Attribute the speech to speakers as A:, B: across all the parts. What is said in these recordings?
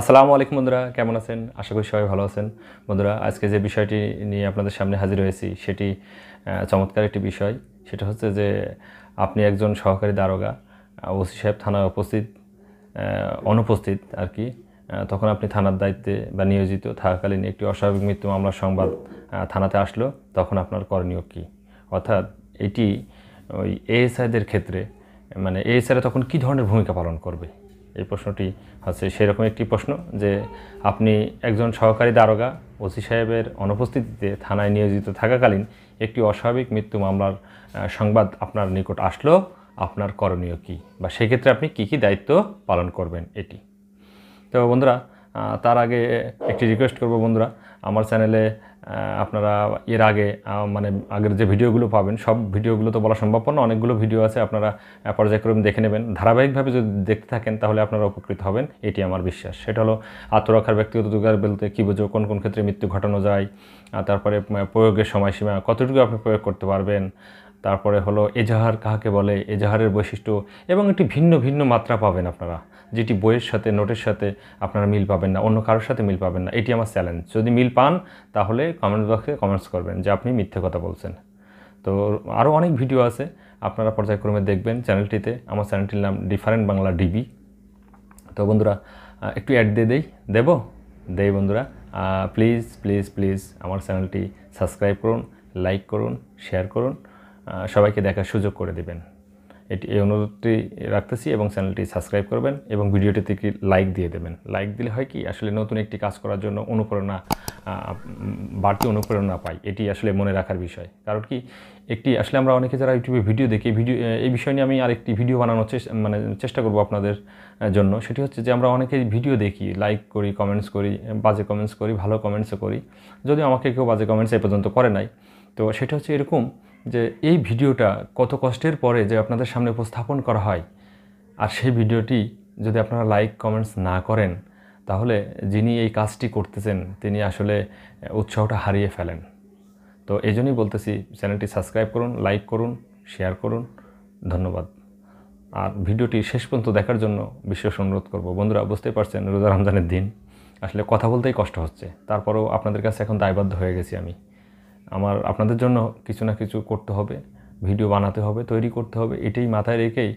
A: আসসালামু আলাইকুম বন্ধুরা কেমন আছেন আশা করি সবাই ভালো আছেন বন্ধুরা আজকে যে বিষয়টি নিয়ে আপনাদের সামনে হাজির হয়েছি সেটি চমৎকার একটি বিষয় সেটা হচ্ছে যে আপনি একজন সহকারী দারোগা ওসি সাহেব থানায় উপস্থিত অনুপস্থিত আর কি তখন আপনি থানার দায়িত্বে বা নিয়োজিত থাকাকালীন একটি অস্বাভাবিক মৃত্যু মামলার সংবাদ থানাতে আসলো তখন আপনার করণীয় কী অর্থাৎ এটি ওই এএসআইদের ক্ষেত্রে মানে এএসআইরা তখন কী ধরনের ভূমিকা পালন করবে এই প্রশ্নটি হচ্ছে সেরকম একটি প্রশ্ন যে আপনি একজন সহকারী দারোগা ওসি সাহেবের অনুপস্থিতিতে থানায় নিয়োজিত থাকাকালীন একটি অস্বাভাবিক মৃত্যু মামলার সংবাদ আপনার নিকট আসলো আপনার করণীয় কী বা সেক্ষেত্রে আপনি কী কী দায়িত্ব পালন করবেন এটি তো বন্ধুরা তার আগে একটি রিকোয়েস্ট করব বন্ধুরা আমার চ্যানেলে আপনারা এর আগে মানে আগের যে ভিডিওগুলো পাবেন সব ভিডিওগুলো তো বলা সম্ভব না অনেকগুলো ভিডিও আছে আপনারা পর্যায়ক্রমে দেখে নেবেন ধারাবাহিকভাবে যদি দেখতে থাকেন তাহলে আপনারা উপকৃত হবেন এটি আমার বিশ্বাস সেটা হলো আত্মরক্ষার ব্যক্তিগত দুর্গার বলতে কী বোঝো কোন কোন ক্ষেত্রে মৃত্যু ঘটানো যায় তারপরে প্রয়োগের সময়সীমা কতটুকু আপনি প্রয়োগ করতে পারবেন তারপরে হলো এজাহার কাহাকে বলে এজাহারের বৈশিষ্ট্য এবং একটি ভিন্ন ভিন্ন মাত্রা পাবেন আপনারা যেটি বইয়ের সাথে নোটের সাথে আপনারা মিল পাবেন না অন্য কারোর সাথে মিল পাবেন না এটি আমার চ্যালেঞ্জ যদি মিল পান তাহলে কমেন্ট বক্সে কমেন্টস করবেন যে আপনি মিথ্যে কথা বলছেন তো আরও অনেক ভিডিও আছে আপনারা পর্যায়ক্রমে দেখবেন চ্যানেলটিতে আমার চ্যানেলটির নাম ডিফারেন্ট বাংলা ডিবি তো বন্ধুরা একটু অ্যাড দিয়ে দেই দেব দেই বন্ধুরা প্লিজ প্লিজ প্লিজ আমার চ্যানেলটি সাবস্ক্রাইব করুন লাইক করুন শেয়ার করুন সবাইকে দেখার সুযোগ করে দেবেন এটি এই অনুরোধটি রাখতেছি এবং চ্যানেলটি সাবস্ক্রাইব করবেন এবং ভিডিওটিতে কি লাইক দিয়ে দেবেন লাইক দিলে হয় কি আসলে নতুন একটি কাজ করার জন্য অনুপ্রেরণা বাড়তি অনুপ্রেরণা পাই এটি আসলে মনে রাখার বিষয় কারণ কি একটি আসলে আমরা অনেকে যারা ইউটিউবে ভিডিও দেখি ভিডিও এই বিষয় নিয়ে আমি আরেকটি ভিডিও বানানোর চেষ্টা মানে চেষ্টা করবো আপনাদের জন্য সেটি হচ্ছে যে আমরা অনেকে ভিডিও দেখি লাইক করি কমেন্টস করি বাজে কমেন্টস করি ভালো কমেন্টসও করি যদিও আমাকে কেউ বাজে কমেন্টস এ পর্যন্ত করে নাই তো সেটা হচ্ছে এরকম যে এই ভিডিওটা কত কষ্টের পরে যে আপনাদের সামনে উপস্থাপন করা হয় আর সেই ভিডিওটি যদি আপনারা লাইক কমেন্টস না করেন তাহলে যিনি এই কাজটি করতেছেন তিনি আসলে উৎসাহটা হারিয়ে ফেলেন তো এই জন্যই বলতেছি চ্যানেলটি সাবস্ক্রাইব করুন লাইক করুন শেয়ার করুন ধন্যবাদ আর ভিডিওটি শেষ পর্যন্ত দেখার জন্য বিশেষ অনুরোধ করব বন্ধুরা বুঝতেই পারছেন রোজা রমজানের দিন আসলে কথা বলতেই কষ্ট হচ্ছে তারপরেও আপনাদের কাছে এখন দায়বদ্ধ হয়ে গেছি আমি আমার আপনাদের জন্য কিছু না কিছু করতে হবে ভিডিও বানাতে হবে তৈরি করতে হবে এটাই মাথায় রেখেই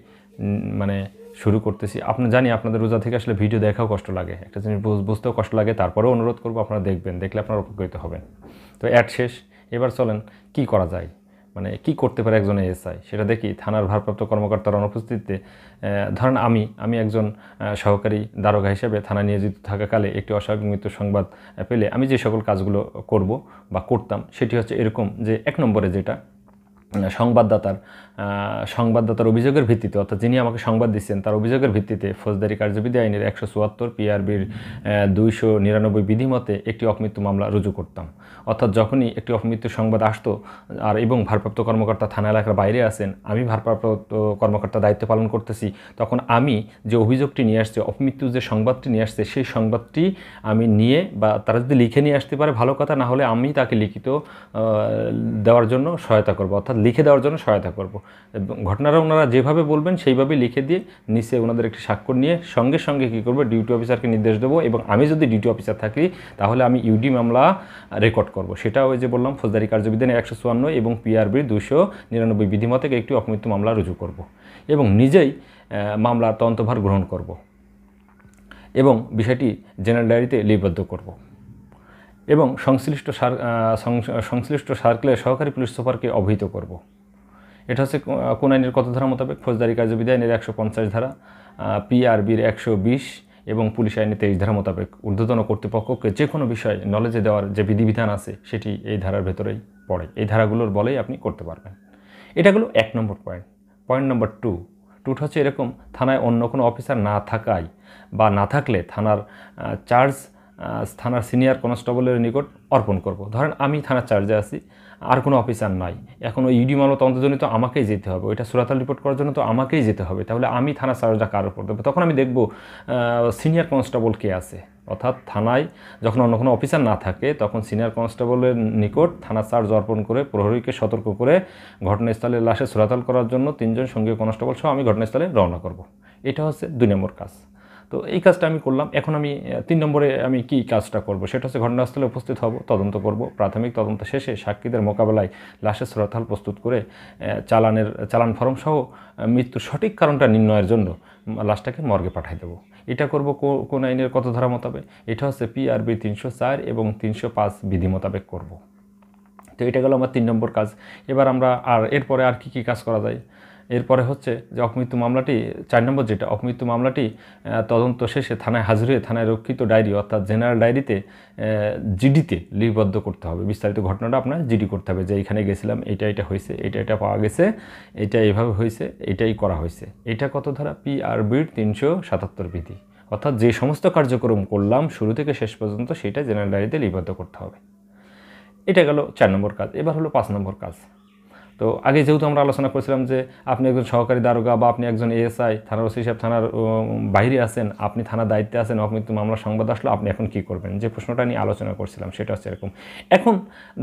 A: মানে শুরু করতেছি আপনি জানি আপনাদের রোজা থেকে আসলে ভিডিও দেখাও কষ্ট লাগে একটা জিনিস বুঝতেও কষ্ট লাগে তারপরেও অনুরোধ করবো আপনারা দেখবেন দেখলে আপনারা উপকৃত হবেন তো অ্যাড শেষ এবার চলেন কি করা যায় মানে কি করতে পারে একজন এএসআই সেটা দেখি থানার ভারপ্রাপ্ত কর্মকর্তার অনুপস্থিতিতে ধরেন আমি আমি একজন সহকারী দারোগা হিসেবে থানা নিয়োজিত থাকাকালে একটি অস্বাভাবিক মৃত্যু সংবাদ পেলে আমি যে সকল কাজগুলো করব বা করতাম সেটি হচ্ছে এরকম যে এক নম্বরে যেটা সংবাদদাতার সংবাদদাতার অভিযোগের ভিত্তিতে অর্থাৎ যিনি আমাকে সংবাদ দিচ্ছেন তার অভিযোগের ভিত্তিতে ফৌজদারি কার্যবিধি আইনের একশো চুয়াত্তর পিআরবির দুইশো নিরানব্বই বিধিমতে একটি অপমৃত্যু মামলা রুজু করতাম অর্থাৎ যখনই একটি অপমৃত্যু সংবাদ আসতো আর এবং ভারপ্রাপ্ত কর্মকর্তা থানা এলাকার বাইরে আছেন আমি ভারপ্রাপ্ত কর্মকর্তা দায়িত্ব পালন করতেছি তখন আমি যে অভিযোগটি নিয়ে আসছে অপমৃত্যু যে সংবাদটি নিয়ে আসছে সেই সংবাদটি আমি নিয়ে বা তারা যদি লিখে নিয়ে আসতে পারে ভালো কথা না হলে আমি তাকে লিখিত দেওয়ার জন্য সহায়তা করবো অর্থাৎ লিখে দেওয়ার জন্য সহায়তা করব ঘটনাটা ওনারা যেভাবে বলবেন সেইভাবে লিখে দিয়ে নিচে ওনাদের একটি স্বাক্ষর নিয়ে সঙ্গে সঙ্গে কী করবো ডিউটি অফিসারকে নির্দেশ দেবো এবং আমি যদি ডিউটি অফিসার থাকি তাহলে আমি ইউডি মামলা রেকর্ড করব সেটা ওই যে বললাম ফৌজদারি কার্যবিধানে একশো চুয়ান্ন এবং পিআরবির দুশো নিরানব্বই বিধিমতকে একটি অপমৃত্যু মামলা রুজু করব এবং নিজেই মামলার তন্তভার গ্রহণ করব এবং বিষয়টি জেনারেল ডায়েরিতে লিপিবদ্ধ করব এবং সংশ্লিষ্ট সংশ্লিষ্ট সার্কেলের সহকারী পুলিশ সুপারকে অবহিত করব। এটা হচ্ছে কোন আইনের কত ধারা মোতাবেক ফৌজদারি কার্যবিধি আইনের একশো পঞ্চাশ ধারা পিআরবির একশো বিশ এবং পুলিশ আইনে তেইশ ধারা মোতাবেক ঊর্ধ্বতন কর্তৃপক্ষকে যে কোনো বিষয়ে নলেজে দেওয়ার যে বিধিবিধান আছে সেটি এই ধারার ভেতরেই পড়ে এই ধারাগুলোর বলেই আপনি করতে পারবেন এটা হলো এক number point point number two টুট হচ্ছে এরকম থানায় অন্য কোনো অফিসার না থাকায় বা না থাকলে থানার চার্জ থানার সিনিয়র কনস্টেবলের নিকট অর্পণ করব। ধরেন আমি থানার চার্জে আছি আর কোনো অফিসার নাই এখন ওই ইডি মামলা তদন্তের জন্য তো আমাকেই যেতে হবে ওইটা সুরাতাল রিপোর্ট করার জন্য তো আমাকেই যেতে হবে তাহলে আমি থানা চার্জটা কার উপর দেবো তখন আমি দেখব সিনিয়র কনস্টেবল কে আছে অর্থাৎ থানায় যখন অন্য কোনো অফিসার না থাকে তখন সিনিয়র কনস্টেবলের নিকট থানা চার্জ অর্পণ করে প্রহরীকে সতর্ক করে ঘটনাস্থলে লাশে সুরাতাল করার জন্য তিনজন সঙ্গীয় কনস্টেবল সহ আমি ঘটনাস্থলে রওনা করব। এটা হচ্ছে দুই নম্বর কাজ তো এই কাজটা আমি করলাম এখন আমি তিন নম্বরে আমি কি কাজটা করব সেটা হচ্ছে ঘটনাস্থলে উপস্থিত হব তদন্ত করব প্রাথমিক তদন্ত শেষে সাক্ষীদের মোকাবেলায় লাশের শ্রদ্ধাল প্রস্তুত করে চালানের চালান ফরম সহ মৃত্যুর সঠিক কারণটা নির্ণয়ের জন্য লাশটাকে মর্গে পাঠাই দেবো এটা করব কোন আইনের কত ধারা মোতাবেক এটা হচ্ছে পিআরবি তিনশো চার এবং তিনশো পাঁচ বিধি মোতাবেক করব তো এটা গেল আমার তিন নম্বর কাজ এবার আমরা আর এরপরে আর কি কি কাজ করা যায় এরপরে হচ্ছে যে অপমৃত্যু মামলাটি চার নম্বর যেটা অপমৃত্যু মামলাটি তদন্ত শেষে থানায় হাজির হয়ে থানায় রক্ষিত ডায়েরি অর্থাৎ জেনারেল ডায়েরিতে জিডিতে লিপিবদ্ধ করতে হবে বিস্তারিত ঘটনাটা আপনার জিডি করতে হবে যে এইখানে গেছিলাম এটা এটা হয়েছে এটা এটা পাওয়া গেছে এটা এভাবে হয়েছে এটাই করা হয়েছে এটা কত ধারা পি আর বির তিনশো সাতাত্তর বিধি অর্থাৎ যে সমস্ত কার্যক্রম করলাম শুরু থেকে শেষ পর্যন্ত সেটা জেনারেল ডায়েরিতে লিপিবদ্ধ করতে হবে এটা গেল চার নম্বর কাজ এবার হলো পাঁচ নম্বর কাজ তো আগে যেহেতু আমরা আলোচনা করেছিলাম যে আপনি একজন সহকারী দারোগা বা আপনি একজন এএসআই থানার ওসি সাহেব থানার বাইরে আছেন আপনি থানার দায়িত্বে আছেন আপনি মামলা সংবাদ আসলো আপনি এখন কি করবেন যে প্রশ্নটা নিয়ে আলোচনা করছিলাম সেটা হচ্ছে এরকম এখন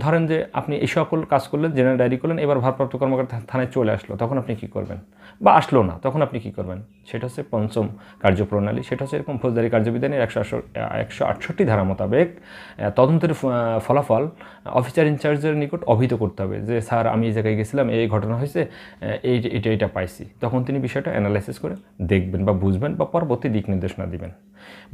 A: ধরেন যে আপনি এই সকল কাজ করলেন জেনারেল ডায়েরি করলেন এবার ভারপ্রাপ্ত কর্মকর্তা থানায় চলে আসলো তখন আপনি কি করবেন বা আসলো না তখন আপনি কি করবেন সেটা হচ্ছে পঞ্চম কার্যপ্রণালী সেটা হচ্ছে এরকম ফৌজদারি কার্যবিধানের একশো একশো আটষট্টি ধারা মোতাবেক তদন্তের ফলাফল অফিসার ইনচার্জের নিকট অভিহিত করতে হবে যে স্যার আমি এই জায়গায় গেছিলাম এই ঘটনা হয়েছে এই এটা এটা পাইছি তখন তিনি বিষয়টা অ্যানালাইসিস করে দেখবেন বা বুঝবেন বা পরবর্তী দিক নির্দেশনা দিবেন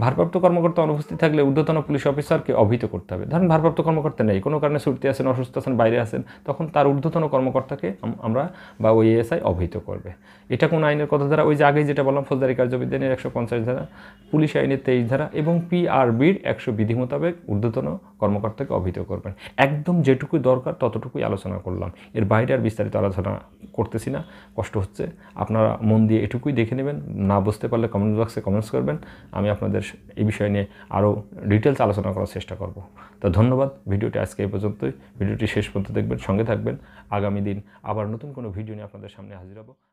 A: ভারপ্রাপ্ত কর্মকর্তা অনুপস্থিত থাকলে ঊর্ধ্বতন পুলিশ অফিসারকে অভিহিত করতে হবে ধরেন ভারপ্রাপ্ত কর্মকর্তা নেই কোনো কারণে ছুটি আছেন অসুস্থ আছেন বাইরে আছেন তখন তার ঊর্ধ্বতন কর্মকর্তাকে আমরা বা ওই এএসআই অভিহিত করবে এটা কোন আইনের কথা ধারা ওই যে আগেই যেটা বললাম ফৌজদারি কার্যবিধানের একশো পঞ্চাশ ধারা পুলিশ আইনের তেইশ ধারা এবং পিআরবির একশো বিধি মোতাবেক ঊর্ধ্বতন কর্মকর্তাকে অভিহিত করবেন একদম যেটুকু দরকার ততটুকুই আলোচনা করলাম এর বাইরে আর বিস্তারিত আলোচনা করতেছি না কষ্ট হচ্ছে আপনারা মন দিয়ে এটুকুই দেখে নেবেন না বুঝতে পারলে কমেন্ট বক্সে কমেন্টস করবেন আমি আপনাদের এই বিষয় নিয়ে আরও ডিটেলস আলোচনা করার চেষ্টা করব তো ধন্যবাদ ভিডিওটি আজকে এই পর্যন্তই ভিডিওটি শেষ পর্যন্ত দেখবেন সঙ্গে থাকবেন আগামী দিন আবার নতুন কোনো ভিডিও নিয়ে আপনাদের সামনে হাজির হবো